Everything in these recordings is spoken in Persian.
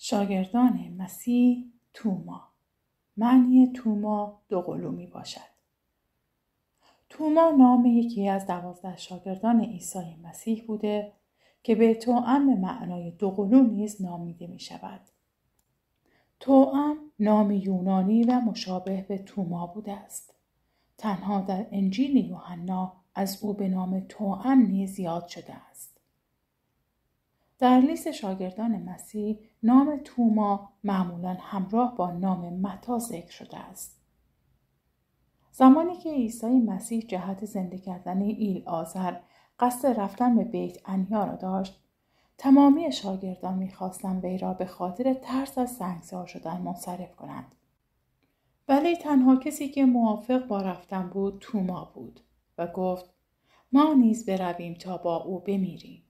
شاگردان مسیح توما معنی توما دو قلو می باشد توما نام یکی از دوازده شاگردان عیسی مسیح بوده که به به معنای قلو نیز نامیده می شود. توام نام یونانی و مشابه به توما بوده است. تنها در انجیل یوحنا از او به نام توام نیز یاد شده است. در لیست شاگردان مسیح نام توما معمولا همراه با نام متا ذکر شده است. زمانی که عیسی مسیح جهت زنده کردن ایل آزر قصد رفتن به بیت انیا را داشت، تمامی شاگردان میخواستند وی را به خاطر ترس از سنگسار شدن منصرف کنند. ولی تنها کسی که موافق با رفتن بود توما بود و گفت ما نیز برویم تا با او بمیریم.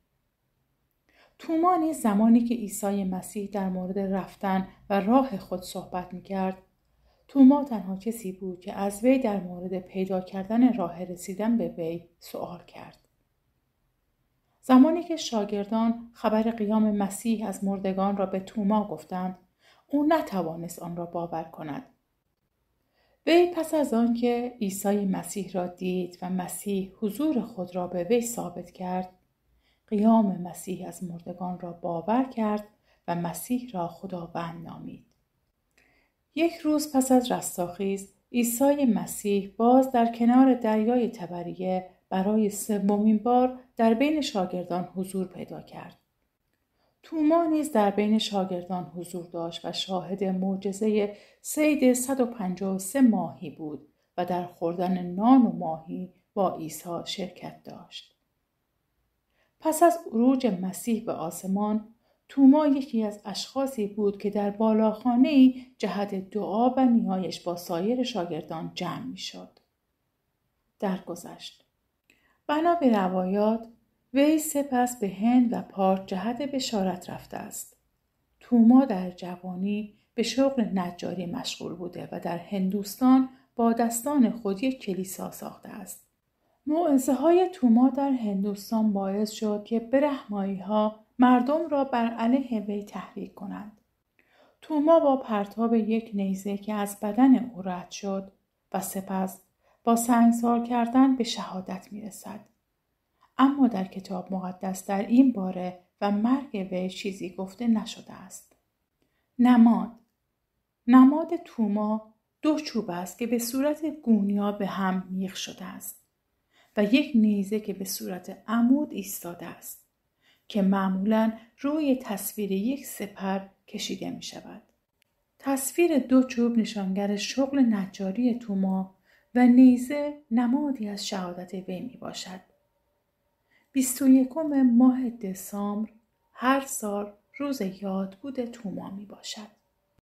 توما نیز زمانی که عیسی مسیح در مورد رفتن و راه خود صحبت می کرد توما تنها کسی بود که از وی در مورد پیدا کردن راه رسیدن به وی سؤال کرد. زمانی که شاگردان خبر قیام مسیح از مردگان را به توما گفتند، او نتوانست آن را باور کند. وی پس از آنکه عیسی مسیح را دید و مسیح حضور خود را به وی ثابت کرد، قیام مسیح از مردگان را باور کرد و مسیح را خداوند نامید. یک روز پس از رستاخیز عیسی مسیح باز در کنار دریای تبریه برای سومین بار در بین شاگردان حضور پیدا کرد. توما نیز در بین شاگردان حضور داشت و شاهد معجزه سید 153 ماهی بود و در خوردن نان و ماهی با عیسی شرکت داشت. پس از عروج مسیح به آسمان توما یکی از اشخاصی بود که در بالاخانه جهت دعا و نیایش با سایر شاگردان جمع می شد. درگذشت. بنا به روایات وی سپس به هند و پارت جهت بشارت رفته است. توما در جوانی به شغل نجاری مشغول بوده و در هندوستان با دستان خودی کلیسا ساخته است. موعظه های توما در هندوستان باعث شد که برهمایی ها مردم را بر علیه وی تحریک کنند. توما با پرتاب یک نیزه که از بدن او رد شد و سپس با سنگسار کردن به شهادت می رسد. اما در کتاب مقدس در این باره و مرگ وی چیزی گفته نشده است. نماد نماد توما دو چوب است که به صورت گونیا به هم میخ شده است. و یک نیزه که به صورت عمود ایستاده است که معمولا روی تصویر یک سپر کشیده می شود. تصویر دو چوب نشانگر شغل نجاری توما و نیزه نمادی از شهادت وی می باشد. 21 ماه دسامبر هر سال روز یاد بوده توما می باشد.